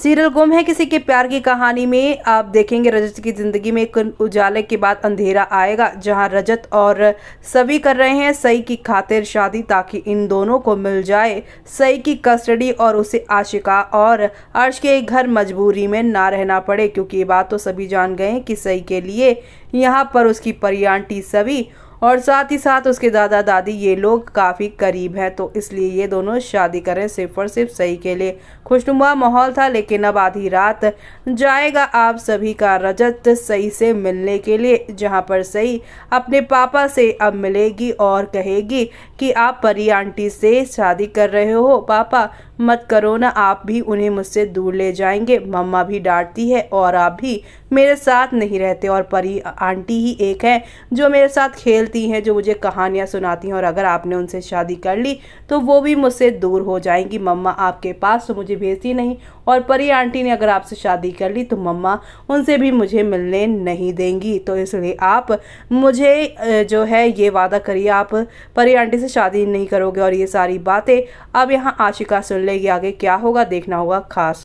serial गुम है किसी के प्यार की कहानी में आप देखेंगे रजत की ज़िंदगी में एक उजाले के बाद अंधेरा आएगा जहां रजत और सभी कर रहे हैं सई की खातिर शादी ताकि इन दोनों को मिल जाए सई की कस्टडी और उसे आशिका और अर्श के घर मजबूरी में ना रहना पड़े क्योंकि ये बात तो सभी जान गए कि सई के लिए यहाँ पर उसकी परियांटी सभी और साथ ही साथ उसके दादा दादी ये लोग काफ़ी करीब हैं तो इसलिए ये दोनों शादी करें सिर्फ और सिर्फ सही के लिए खुशनुमा माहौल था लेकिन अब आधी रात जाएगा आप सभी का रजत सही से मिलने के लिए जहाँ पर सही अपने पापा से अब मिलेगी और कहेगी कि आप परी आंटी से शादी कर रहे हो पापा मत करो ना आप भी उन्हें मुझसे दूर ले जाएंगे मम्मा भी डांटती है और आप भी मेरे साथ नहीं रहते और परी आंटी ही एक है जो मेरे साथ खेलती हैं जो मुझे कहानियाँ सुनाती हैं और अगर आपने उनसे शादी कर ली तो वो भी मुझसे दूर हो जाएंगी मम्मा आपके पास तो मुझे भेजती नहीं और परी आंटी ने अगर आपसे शादी कर ली तो मम्मा उनसे भी मुझे मिलने नहीं देंगी तो इसलिए आप मुझे जो है ये वादा करिए आप परी आंटी से शादी नहीं करोगे और ये सारी बातें अब यहाँ आशिका सुन लेगी आगे क्या होगा देखना होगा खास